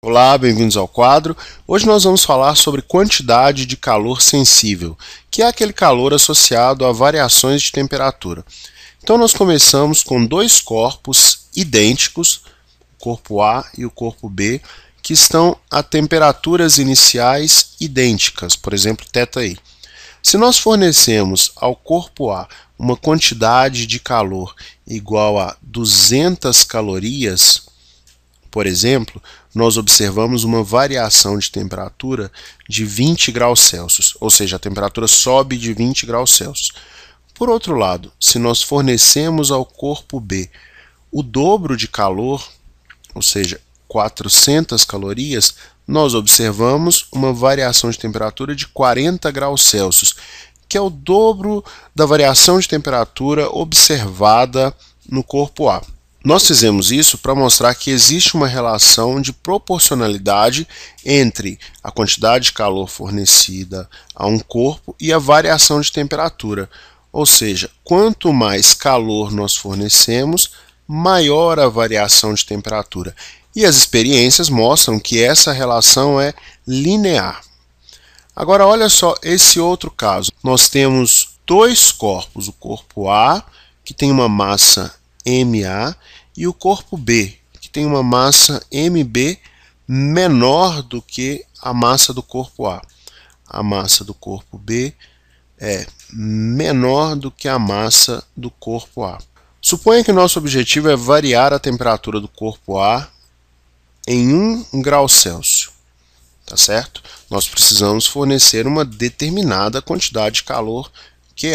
Olá, bem-vindos ao quadro. Hoje nós vamos falar sobre quantidade de calor sensível, que é aquele calor associado a variações de temperatura. Então nós começamos com dois corpos idênticos, o corpo A e o corpo B, que estão a temperaturas iniciais idênticas, por exemplo, θi. Se nós fornecemos ao corpo A uma quantidade de calor igual a 200 calorias por exemplo, nós observamos uma variação de temperatura de 20 graus Celsius, ou seja, a temperatura sobe de 20 graus Celsius. Por outro lado, se nós fornecemos ao corpo B o dobro de calor, ou seja, 400 calorias, nós observamos uma variação de temperatura de 40 graus Celsius, que é o dobro da variação de temperatura observada no corpo A. Nós fizemos isso para mostrar que existe uma relação de proporcionalidade entre a quantidade de calor fornecida a um corpo e a variação de temperatura. Ou seja, quanto mais calor nós fornecemos, maior a variação de temperatura. E as experiências mostram que essa relação é linear. Agora, olha só esse outro caso. Nós temos dois corpos, o corpo A, que tem uma massa MA, e o corpo B, que tem uma massa MB menor do que a massa do corpo A. A massa do corpo B é menor do que a massa do corpo A. Suponha que nosso objetivo é variar a temperatura do corpo A em 1 grau Celsius, tá certo? Nós precisamos fornecer uma determinada quantidade de calor que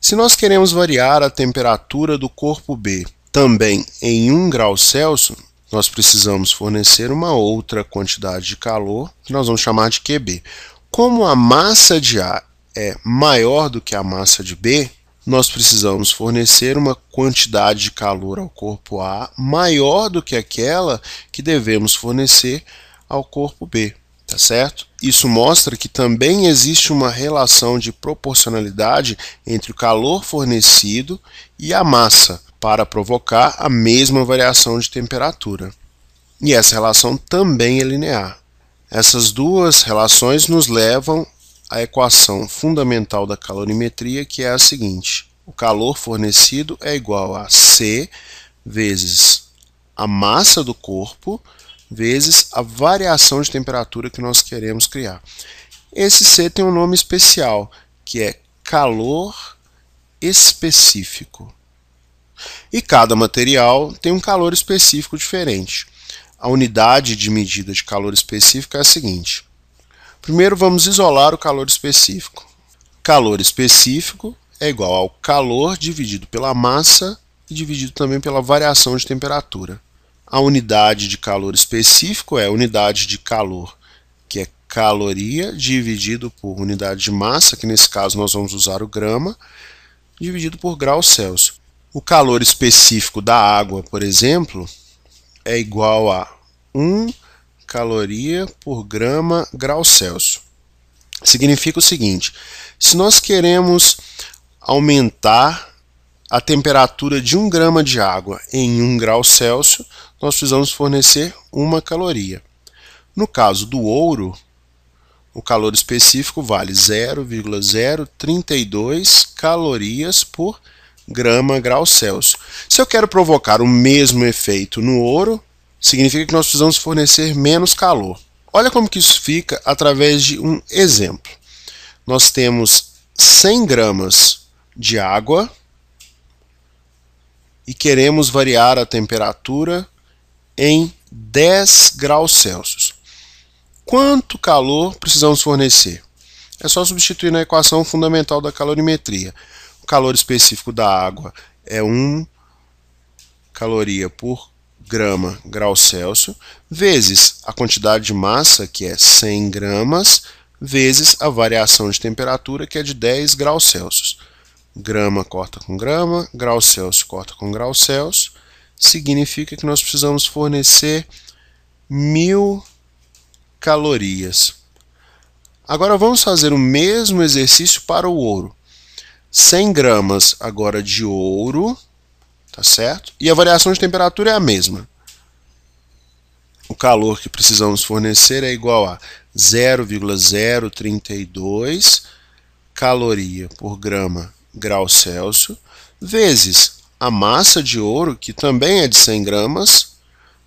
Se nós queremos variar a temperatura do corpo B também em 1 grau Celsius, nós precisamos fornecer uma outra quantidade de calor, que nós vamos chamar de QB. Como a massa de A é maior do que a massa de B, nós precisamos fornecer uma quantidade de calor ao corpo A maior do que aquela que devemos fornecer ao corpo B, tá certo? Isso mostra que também existe uma relação de proporcionalidade entre o calor fornecido e a massa para provocar a mesma variação de temperatura. E essa relação também é linear. Essas duas relações nos levam à equação fundamental da calorimetria, que é a seguinte: o calor fornecido é igual a C vezes a massa do corpo vezes a variação de temperatura que nós queremos criar. Esse C tem um nome especial, que é calor específico e cada material tem um calor específico diferente. A unidade de medida de calor específico é a seguinte. Primeiro vamos isolar o calor específico. Calor específico é igual ao calor dividido pela massa e dividido também pela variação de temperatura. A unidade de calor específico é a unidade de calor, que é caloria dividido por unidade de massa, que nesse caso nós vamos usar o grama, dividido por grau Celsius. O calor específico da água, por exemplo, é igual a 1 caloria por grama grau Celsius. Significa o seguinte: se nós queremos aumentar a temperatura de 1 grama de água em 1 grau Celsius, nós precisamos fornecer 1 caloria. No caso do ouro, o calor específico vale 0,032 calorias por grama graus Celsius. Se eu quero provocar o mesmo efeito no ouro, significa que nós precisamos fornecer menos calor. Olha como que isso fica através de um exemplo. Nós temos 100 gramas de água e queremos variar a temperatura em 10 graus Celsius. Quanto calor precisamos fornecer? É só substituir na equação fundamental da calorimetria. O calor específico da água é 1 caloria por grama grau Celsius, vezes a quantidade de massa, que é 100 gramas, vezes a variação de temperatura, que é de 10 graus Celsius. Grama corta com grama, grau Celsius corta com grau Celsius, significa que nós precisamos fornecer 1000 calorias. Agora vamos fazer o mesmo exercício para o ouro. 100 gramas agora de ouro, tá certo? E a variação de temperatura é a mesma. O calor que precisamos fornecer é igual a 0,032 caloria por grama grau Celsius vezes a massa de ouro, que também é de 100 gramas,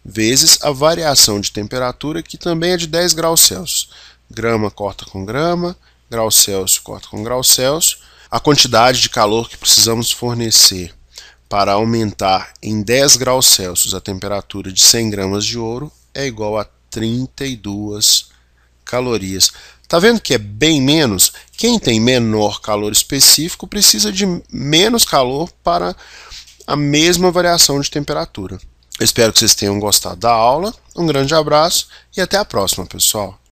vezes a variação de temperatura, que também é de 10 graus Celsius. Grama corta com grama, grau Celsius corta com grau Celsius, a quantidade de calor que precisamos fornecer para aumentar em 10 graus Celsius a temperatura de 100 gramas de ouro é igual a 32 calorias. Tá vendo que é bem menos? Quem tem menor calor específico precisa de menos calor para a mesma variação de temperatura. Eu espero que vocês tenham gostado da aula. Um grande abraço e até a próxima, pessoal.